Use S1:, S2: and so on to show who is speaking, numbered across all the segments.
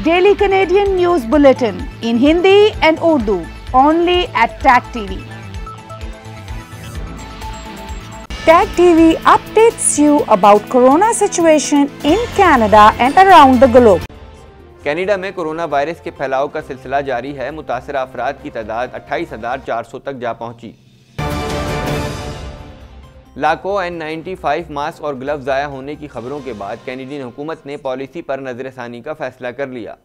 S1: Daily Canadian news bulletin in Hindi and Urdu only at tag TV
S2: tag TV updates you about corona situation in Canada and around the globe
S3: Canada में corona virus के फैलाव का सिलसिला जारी है मुतासर अफराद की तादाद अट्ठाईस हजार चार सौ तक जा पहुंची लाखों एन नाइन्टी फाइव मास्क और ग्लव ज़ाया होने की खबरों के बाद कैनेडियन हुकूमत ने पॉलिसी पर नज़रसानी का फैसला कर लिया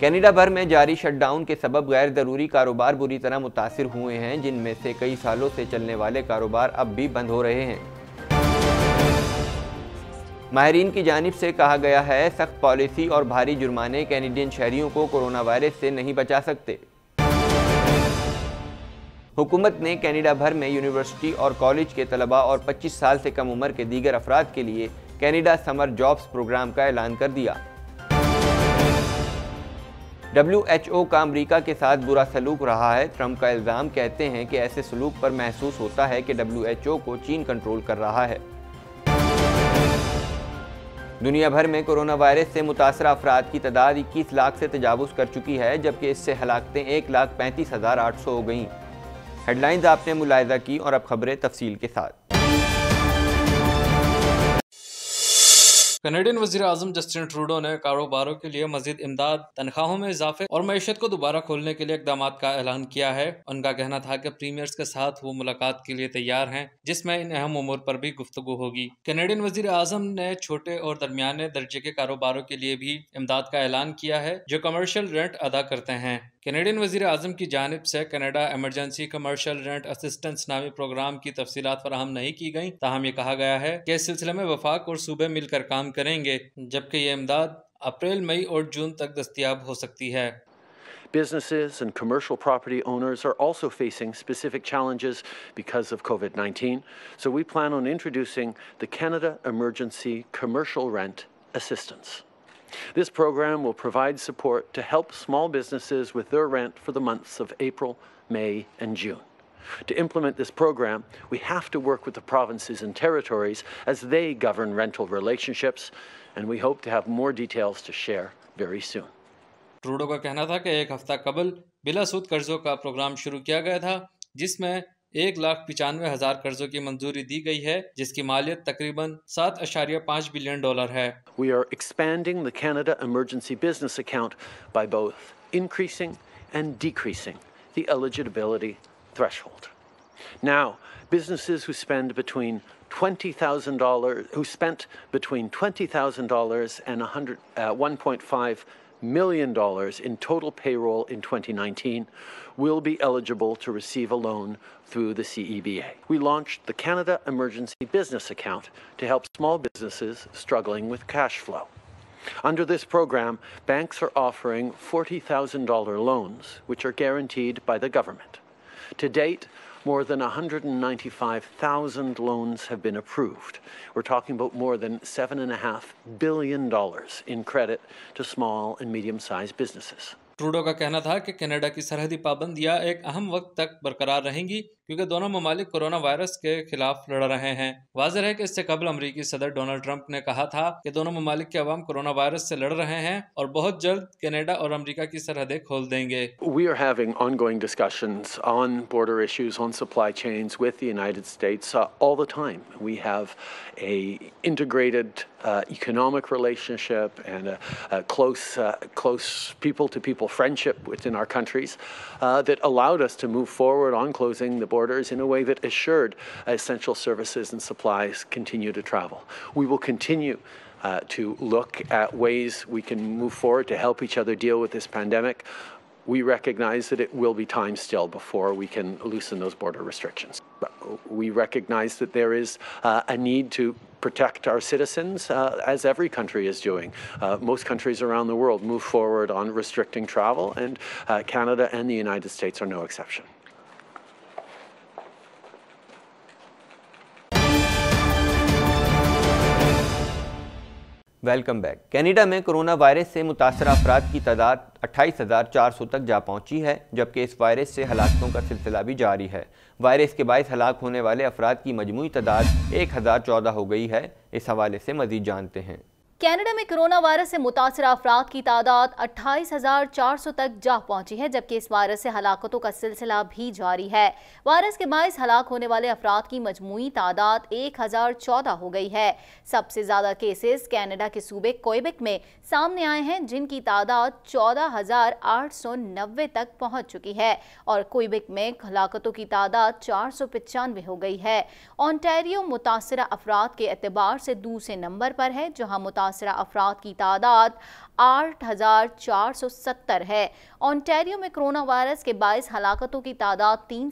S3: कनाडा भर में जारी शटडाउन के सबब गैर ज़रूरी कारोबार बुरी तरह मुतासर हुए हैं जिनमें से कई सालों से चलने वाले कारोबार अब भी बंद हो रहे हैं माहरीन की जानब से कहा गया है सख्त पॉलिसी और भारी जुर्माने कैनेडियन शहरीों को कोरोना वायरस से नहीं बचा सकते हुकूमत ने कैनेडा भर में यूनिवर्सिटी और कॉलेज के तलबा और 25 साल से कम उम्र के दीगर अफराद के लिए कैनेडा समर जॉब्स प्रोग्राम का ऐलान कर दिया डब्ल्यू एच ओ का अमरीका के साथ बुरा सलूक रहा है ट्रंप का इल्ज़ाम कहते हैं कि ऐसे सलूक पर महसूस होता है कि डब्ल्यू एच ओ को चीन कंट्रोल कर रहा है दुनिया भर में कोरोना वायरस से मुतासर अफराद की तादाद इक्कीस लाख से तजावज़ कर चुकी है जबकि इससे हलाकतें एक लाख पैंतीस हज़ार आठ सौ हो गईं हेडलाइंस आपने मुलायजा की और अब खबरें तफसील के साथ
S4: कनेडियन वजी अजम जस्टिन ट्रूडो ने कारोबारों के लिए मजीद इमदाद तनख्वाहों में इजाफे और मीशत को दोबारा खोलने के लिए इकदाम का ऐलान किया है उनका कहना था कि प्रीमियर्स के साथ वो मुलाकात के लिए तैयार हैं जिसमें इन अहम उमूर पर भी गुफ्तु होगी कनेडियन वजी अजम ने छोटे और दरमियाने दर्जे के कारोबारों के लिए भी इमदाद का ऐलान किया है जो कमर्शल रेंट अदा करते हैं कैनेडियन वजीर अजम की जानब से Canada emergency commercial rent assistance नामी प्रोग्राम की तफसी फराहम नहीं की गई ताहम ये कहा गया है कि इस सिलसिले में वफाक और सूबे मिलकर काम करेंगे जबकि ये इमदाद अप्रैल मई और जून तक दस्तियाब हो सकती है
S2: Businesses and commercial property owners are also facing specific challenges because of COVID 19, so we plan on introducing the Canada Emergency Commercial Rent Assistance. This program will provide support to help small businesses with their rent for the months of April, May, and June. To implement this program, we have to work with the provinces and territories as they govern rental relationships, and we hope to have more details to share very soon.
S4: Trudeau का कहना था कि एक हफ्ता कबल बिला सूद कर्जों का programme शुरू किया गया था जिसमें एक लाख पिचानवे हजार कर्जों की मंजूरी दी गई है जिसकी मालियत तकरीबन सात अशारिया पाँच बिलियन डॉलर है
S2: We are expanding the Canada Emergency Business Account by both increasing and decreasing the eligibility threshold. Now, businesses who spend between $20,000 who spent between $20,000 and 100 uh, 1.5 million in total payroll in 2019 will be eligible to receive a loan through the CEBA. We launched the Canada Emergency Business Account to help small businesses struggling with cash flow. Under this program, banks are offering $40,000 loans, which are guaranteed by the government. To date, more than 195,000 loans have been approved. We're talking about more than $7.5 billion in credit to small and medium sized businesses.
S4: Trudeau का कहना था कि Canada की सरहदी पाबंदियां एक अहम वक्त तक बरकरार रहेंगी क्योंकि दोनों ममालिक कोरोना वायरस के खिलाफ लड़ रहे हैं वाजह है कि इससे कबल अमरीकी सदर डोनाल्ड ट्रंप ने कहा था कि दोनों ममालिक के अवाम कोरोना वायरस से लड़ रहे हैं और बहुत जल्द कनेडा और अमरीका की सरहदें खोल देंगे
S2: we are having ongoing on border issues on supply chain with United States all the time we have a integrated economic relationship and close close people to people friendship within our countries that allowed us to move forward on closing the in a way that assured essential services and supplies continue to travel. We will continue uh, to look at ways we can move forward to help each other deal with this pandemic. We recognize that it will be time still before we can loosen those border restrictions. But we recognize that there is uh, a need to protect our citizens, uh, as every country is doing. Uh, most countries around the world move forward on restricting travel, and uh, Canada and the United States are no exception.
S3: Welcome back Canada में corona virus से मुतासर अफराद की तादाद अट्ठाईस हज़ार चार सौ तक जा पहुंची है जबकि इस वायरस से हलाकतों का सिलसिला भी जारी है वायरस के बायस हलाक होने वाले अफराद की मजमू तादाद एक हज़ार चौदह हो गई है इस हवाले से मज़ीद जानते हैं
S1: कनाडा में कोरोना वायरस से मुतासर अफराद की तादाद 28,400 तक जा पहुंची है जबकि इस वायरस से हलाकतों का सिलसिला भी जारी है वायरस के बायस हलाक होने वाले अफराद की मजमू तादाद 1,014 हो गई है सबसे ज़्यादा केसेस कनाडा के सूबे कोयबिक में सामने आए हैं जिनकी तादाद 14,890 तक पहुंच चुकी है और कोयबिक में हलाकतों की तादाद चार हो गई है ऑनटेरियो मुतासर अफराद के अतबार से दूसरे नंबर पर है जहाँ मुतासर अफराद की तादाद 8,470 है ऑन्टेरियो में कोरोना वायरस के 22 हलाकतों की तादाद तीन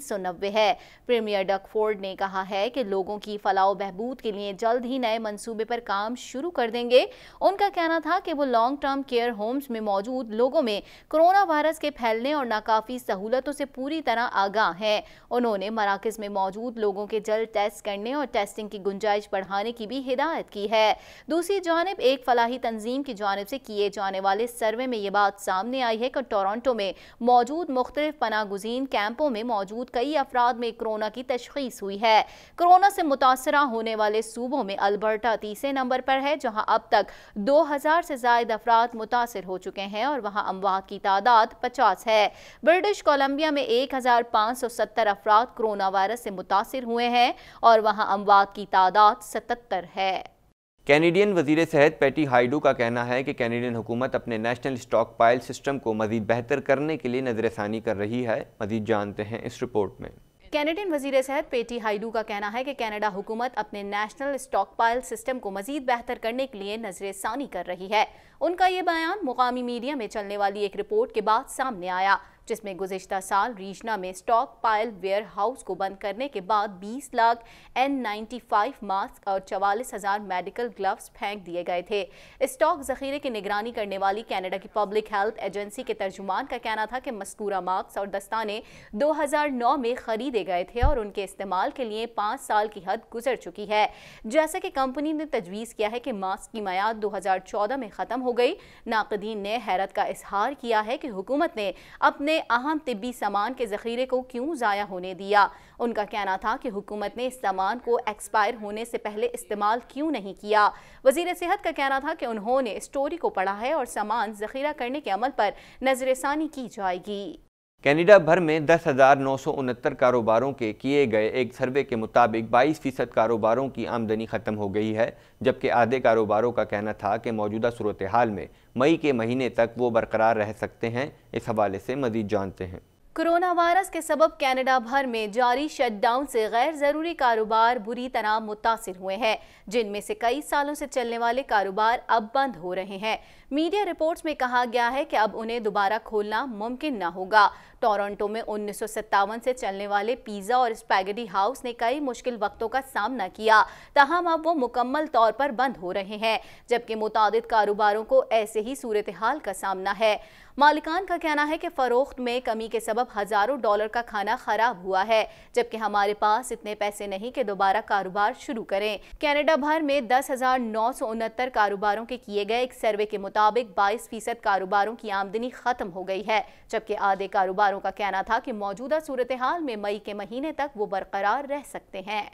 S1: है प्रीमियर डकफोर्ड ने कहा है कि लोगों की फलाह बहबूद के लिए जल्द ही नए मंसूबे पर काम शुरू कर देंगे उनका कहना था कि वो लॉन्ग टर्म केयर होम्स में मौजूद लोगों में कोरोना वायरस के फैलने और नाकाफी सहूलतों से पूरी तरह आगाह हैं उन्होंने मराकज में मौजूद लोगों के जल्द टेस्ट करने और टेस्टिंग की गुंजाइश बढ़ाने की भी हिदायत की है दूसरी जानब एक फलाही तंजीम की जानब से किए किए जाने वाले सर्वे में ये बात सामने आई है कि टोरंटो में मौजूद मुख्तलिफ पनागुजीन कैंपों में मौजूद कई अफराद में कोरोना की तशखीस हुई है कोरोना से मुतासर होने वाले सूबों में अल्बर्टा तीसरे नंबर पर है जहाँ अब तक दो हज़ार से जायद अफराद मुतासर हो चुके हैं और वहाँ अमवात की तादाद पचास है ब्रिटिश कोलम्बिया में एक हज़ार पाँच सौ सत्तर अफराद कोरोना वायरस से मुतासर हुए हैं और वहाँ अमवात की तादाद सतर है
S3: कैनेडियन वजीर सेहत पैटी हाइडू का कहना है कि कैनेडियन हुकूमत अपने नेशनल स्टॉक पाइल सिस्टम को मजीद बेहतर करने के लिए नजरसानी कर रही है मजीद जानते हैं इस रिपोर्ट में
S1: कैनेडियन वजीर सेहत पेटी हाइडू का कहना है कि कनाडा हुकूमत अपने नेशनल स्टॉकपाइल सिस्टम को मजीद बेहतर करने के लिए नजर ऐसानी कर रही है उनका ये बयान मुकामी मीडिया में चलने वाली एक रिपोर्ट के बाद सामने आया जिसमें गुजशत साल रीजना में स्टॉक पायल वेयर हाउस को बंद करने के बाद 20 लाख एन मास्क और चवालीस हजार मेडिकल ग्लव्स फेंक दिए गए थे स्टॉक जखीरे की निगरानी करने वाली कैनेडा की पब्लिक हेल्थ एजेंसी के तर्जुमान का कहना था कि मस्कूरा मास्क और दस्ताने 2009 में खरीदे गए थे और उनके इस्तेमाल के लिए पाँच साल की हद गुजर चुकी है जैसा कि कंपनी ने तजवीज़ किया है कि मास्क की मैद दो में ख़त्म हो गई नाकदीन ने हैरत का इजहार किया है कि हुकूमत ने अपने ने अहम तिबी सामान के जखीरे को क्यों ज़ाया होने दिया उनका कहना था कि हुकूमत ने इस सामान को एक्सपायर होने से पहले इस्तेमाल क्यों नहीं किया वजीर सेहत का कहना था कि उन्होंने स्टोरी को पढ़ा है और सामान जखीरा करने के अमल पर नज़रसानी की जाएगी
S3: कनाडा भर में दस हज़ार नौ सौ उनहत्तर कारोबारों के किए गए एक सर्वे के मुताबिक बाईस फ़ीसद कारोबारों की आमदनी ख़त्म हो गई है जबकि आधे कारोबारों का कहना था कि मौजूदा सूरत हाल में मई के महीने तक वो बरकरार रह सकते हैं इस हवाले से मजीद जानते हैं
S1: कोरोना वायरस के सबब कनाडा भर में जारी शटडाउन से गैर ज़रूरी कारोबार बुरी तरह मुतासर हुए हैं जिनमें से कई सालों से चलने वाले कारोबार अब बंद हो रहे हैं मीडिया रिपोर्ट्स में कहा गया है कि अब उन्हें दोबारा खोलना मुमकिन न होगा टोरंटो में उन्नीस से चलने वाले पिज़्ज़ा और स्पैगेटी हाउस ने कई मुश्किल वक्तों का सामना किया तहम अब वो मुकम्मल तौर पर बंद हो रहे हैं जबकि मुताद कारोबारों को ऐसे ही सूरत हाल का सामना है मालिकान का कहना है कि फ़रोख्त में कमी के सबब हज़ारों डॉलर का खाना ख़राब हुआ है जबकि हमारे पास इतने पैसे नहीं कि दोबारा कारोबार शुरू करें कनाडा भर में दस हज़ार नौ सौ उनहत्तर कारोबारों के किए गए एक सर्वे के मुताबिक बाईस फीसद कारोबारों की आमदनी ख़त्म हो गई है जबकि आधे कारोबार जानकारों का कहना था कि मौजूदा सूरत हाल में मई के महीने तक वो बरकरार रह सकते हैं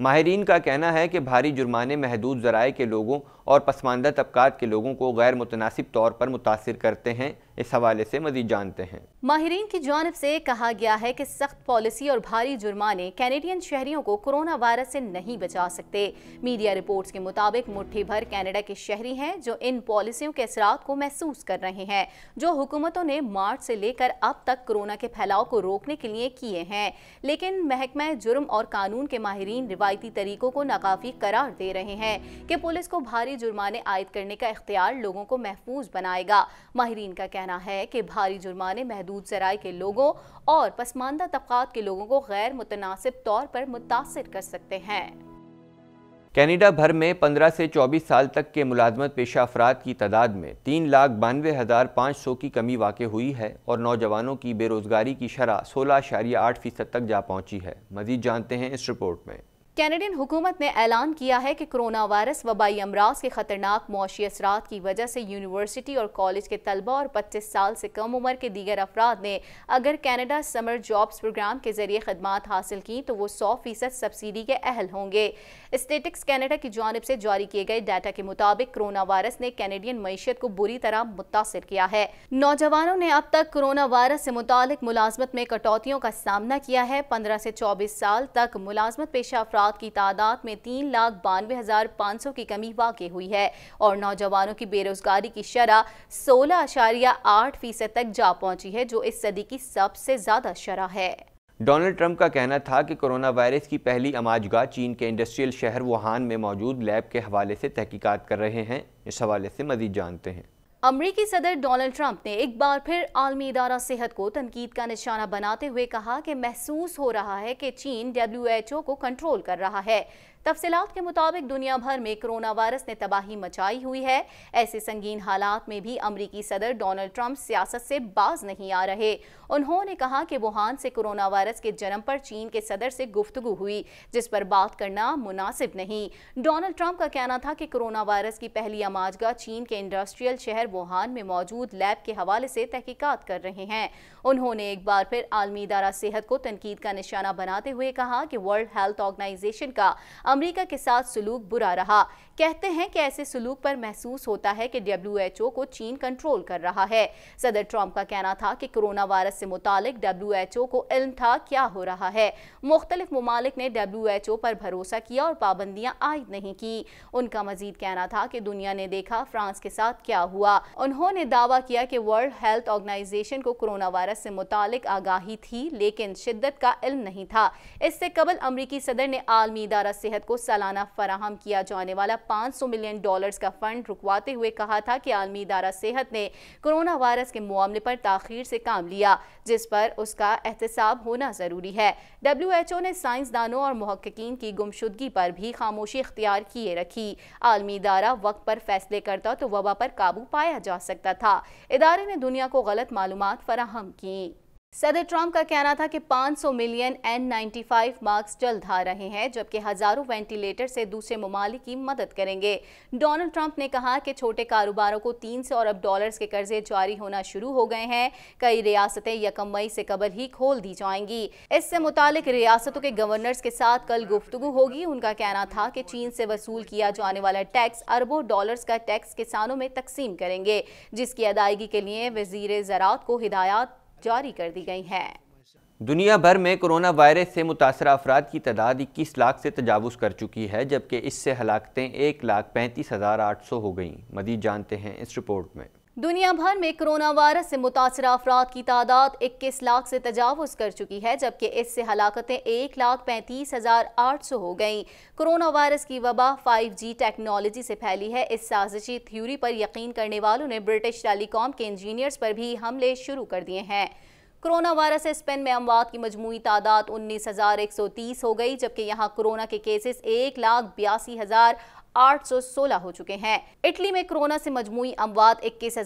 S3: माहरीन का कहना है कि भारी जुर्माने महदूद जराए के लोगों और पसमानदा तबकात के लोगों को गैर मुतनासिब तौर पर मुतासर करते हैं इस हवाले से मजीद जानते हैं
S1: माहरीन की जानब से कहा गया है कि सख्त पॉलिसी और भारी जुर्माने कैनेडियन शहरियों को कोरोना वायरस से नहीं बचा सकते मीडिया रिपोर्ट्स के मुताबिक मुट्ठी भर कैनेडा के शहरी हैं जो इन पॉलिसियों के असरा को महसूस कर रहे हैं जो हुकूमतों ने मार्च से लेकर अब तक कोरोना के फैलाव को रोकने के लिए किए हैं लेकिन महकमा जुर्म और कानून के माहरीन रिवायती तरीकों को नाकाफी करार दे रहे हैं कि पुलिस को भारी जुर्माने आयद करने का इख्तियार लोगों को महफूज बनाएगा माहरीन का कहना कहना है कि भारी जुर्माने महदूद जराए के लोगों और पसमानदा तबकात के लोगों को गैर मुतनासिब तौर पर मुतासर कर सकते हैं
S3: कैनेडा भर में 15 से 24 साल तक के मुलाजमत पेशा अफराद की तादाद में तीन लाख बानवे हज़ार पाँच सौ की कमी वाक़ हुई है और नौजवानों की बेरोज़गारी की शरह सोलह आशारिया आठ फ़ीसद तक जा पहुँची है मज़ीद जानते हैं इस रिपोर्ट
S1: में कैनेडियन हुकूमत ने ऐलान किया है कि कोरोना वायरस वबाई अमराज के ख़तरनाक मुशी असरा की वजह से यूनिवर्सिटी और कॉलेज के तलबा और 25 साल से कम उम्र के दीगर अफराद ने अगर कैनेडा समर जॉब्स प्रोग्राम के ज़रिए खदमात हासिल की तो वो 100 फीसद सब्सिडी के अहल होंगे स्टेटिक्स कैनेडा की जानब से जारी किए गए डाटा के मुताबिक कोरोना वायरस ने कैनेडियन मीशत को बुरी तरह मुतासर किया है नौजवानों ने अब तक कोरोना वायरस से मुतल मुलाजमत में कटौतियों का सामना किया है पंद्रह से चौबीस साल तक मुलाजमत पेशा अफराद की तादाद में तीन लाख बानवे हज़ार पाँच सौ की कमी वाक़ हुई है और नौजवानों की बेरोज़गारी की शरह सोलह अशारिया आठ फीसद तक जा पहुँची है जो इस सदी की सबसे ज़्यादा शरह है
S3: डोनाल्ड ट्रंप का कहना था कि कोरोना वायरस की पहली अमाजगा चीन के इंडस्ट्रियल शहर वुहान में मौजूद लैब के हवाले से तहकीकात कर रहे हैं इस हवाले से मजीद जानते हैं
S1: अमरीकी सदर डोनाल्ड ट्रंप ने एक बार फिर आलमी इदारा सेहत को तनकीद का निशाना बनाते हुए कहा कि महसूस हो रहा है कि चीन डब्ल्यू को कंट्रोल कर रहा है तफसीत के मुताबिक दुनिया भर में कोरोना वायरस ने तबाही मचाई हुई है ऐसे संगीन हालात में भी अमरीकी सदर डोनाल्ड ट्रंप सियासत से बाज नहीं आ रहे उन्होंने कहा कि वुहान से कोरोना वायरस के जन्म पर चीन के सदर से गुफ्तु हुई जिस पर बात करना मुनासिब नहीं डोनाल्ड ट्रंप का कहना था कि कोरोना वायरस की पहली आमाजगा चीन के इंडस्ट्रियल शहर वुहान में मौजूद लैब के हवाले से तहकीकत कर रहे हैं उन्होंने एक बार फिर आलमी इदारा सेहत को तनकीद का निशाना बनाते हुए कहा कि वर्ल्ड हेल्थ ऑर्गेनाइजेशन का अमरीका के साथ सुलूक बुरा रहा कहते हैं कि ऐसे सलूक पर महसूस होता है कि डब्ल्यूएचओ को चीन कंट्रोल कर रहा है सदर ट्रंप का कहना था कि कोरोना वायरस से मुतालिक डब्ल्यूएचओ को इल्म था क्या हो रहा है मुख्तलिफ ममालिक ने डब्ल्यूएचओ पर भरोसा किया और पाबंदियां आयद नहीं की उनका मजीद कहना था कि दुनिया ने देखा फ्रांस के साथ क्या हुआ उन्होंने दावा किया कि वर्ल्ड हेल्थ ऑर्गेनाइजेशन को कोरोना वायरस से मुतालिक आगाही थी लेकिन शिद्दत का इल्म नहीं था इससे कबल अमरीकी सदर ने आलमी इदारा सेहत को सालाना फराहम किया जाने वाला 500 मिलियन डॉलर्स का फंड रुकवाते हुए कहा था कि आलमी इदारा सेहत ने कोरोना वायरस के मामले पर ताखिर से काम लिया जिस पर उसका एहतसाब होना ज़रूरी है डब्ल्यू एच ओ ने साइंसदानों और महक्कीन की गुमशुदगी पर भी खामोशी इख्तियार किए रखी आलमी इदारा वक्त पर फैसले करता तो वबा पर काबू पाया जा सकता था इदारे ने दुनिया को गलत मालूम फराहम की सदर ट्रंप का कहना था कि 500 मिलियन एन 95 मार्क्स जल्द आ रहे हैं जबकि हजारों वेंटिलेटर से दूसरे ममालिक की मदद करेंगे डोनाल्ड ट्रंप ने कहा कि छोटे कारोबारों को 300 अरब डॉलर्स के कर्जे जारी होना शुरू हो गए हैं कई रियासतें यकम मई से कबल ही खोल दी जाएंगी इससे मुतालिक रियासतों के गवर्नर्स के साथ कल गुफ्तु होगी उनका कहना था कि चीन से वसूल किया जाने वाला टैक्स अरबों डॉलर का टैक्स किसानों में तकसीम करेंगे जिसकी अदायगी के लिए वजीर ज़रात को हिदायत जारी कर दी गई हैं
S3: दुनिया भर में कोरोना वायरस से मुतासर अफराद की तादाद इक्कीस लाख से तजावज़ कर चुकी है जबकि इससे हलाकतें एक लाख पैंतीस हज़ार आठ सौ हो गईं मदीद जानते हैं इस रिपोर्ट में
S1: दुनिया भर में कोरोना वायरस से मुतासर अफराद की तादाद 21 लाख से तजावज़ कर चुकी है जबकि इससे हलाकतें एक लाख पैंतीस हज़ार आठ सौ हो गईं कोरोना वायरस की वबा 5G टेक्नोलॉजी से फैली है इस साजिशी थ्योरी पर यकीन करने वालों ने ब्रिटिश टेलीकॉम के इंजीनियर्स पर भी हमले शुरू कर दिए हैं कोरोना वायरस से स्पेन में अमवात की मजमू तादाद उन्नीस हज़ार एक सौ तीस हो गई जबकि यहाँ कोरोना के केसेस एक लाख बयासी हज़ार 816 हो चुके हैं इटली में कोरोना से मजमू अमवात इक्कीस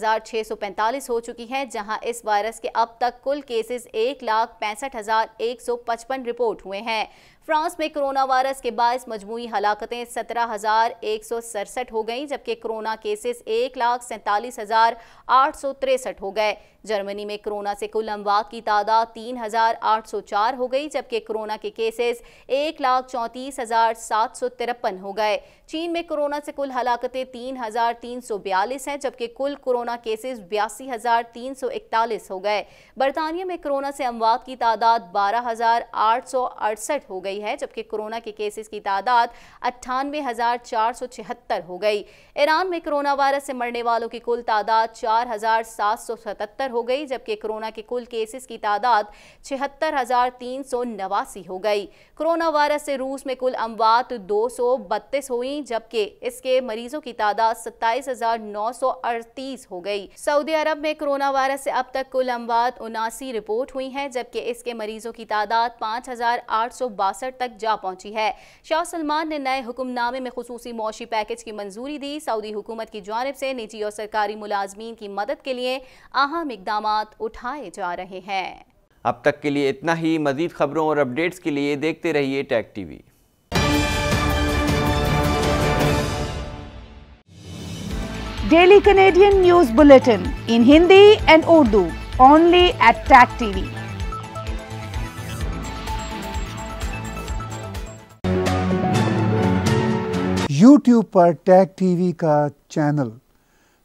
S1: हो चुकी हैं जहां इस वायरस के अब तक कुल केसेस एक लाख पैंसठ हजार एक सौ पचपन रिपोर्ट हुए हैं फ्रांस में कोरोना वायरस के बाईस मजमू हलाकतें सत्रह हजार एक सौ सड़सठ हो गईं जबकि कोरोना केसेस एक लाख सैंतालीस हजार आठ सौ तिरसठ हो गए जर्मनी में कोरोना से कुल अमवात की तादाद 3,804 हो गई जबकि कोरोना के केसेस एक लाख चौंतीस हज़ार सात सौ तिरपन हो गए चीन में कोरोना से कुल हलाकतें तीन हज़ार तीन सौ बयालीस हैं जबकि कुल कोरोना केसेस बयासी हज़ार तीन सौ इकतालीस हो गए बरतानिया में कोरोना से अमवात की तादाद बारह हज़ार आठ सौ अड़सठ हो गई है जबकि कोरोना के केसेस की तादाद अट्ठानवे हज़ार चार सौ छिहत्तर हो गई ईरान में कोरोना वायरस से मरने वालों की कुल तादाद चार हज़ार सात सौ सतहत्तर हो गई जबकि कोरोना के कुल केसेस की तादाद छिहत्तर हो गई कोरोना वायरस से रूस में कुल अमवात दो हुई जबकि इसके मरीजों की तादाद सत्ताईस हो गई सऊदी अरब में कोरोना वायरस से अब तक कुल अमवात उनासी रिपोर्ट हुई है जबकि इसके मरीजों की तादाद पाँच तक जा पहुंची है शाह सलमान ने नए हुक्मनामे में खसूसी मौसी पैकेज की मंजूरी दी सऊदी हुकूमत की जानब से निजी और सरकारी मुलाजमीन की मदद के लिए अहम इकदाम उठाए जा रहे हैं
S3: अब तक के लिए इतना ही मजीद खबरों और अपडेट्स के लिए देखते रहिए tag TV
S1: daily Canadian news bulletin in Hindi and Urdu only at tag TV YouTube पर टैग टीवी का चैनल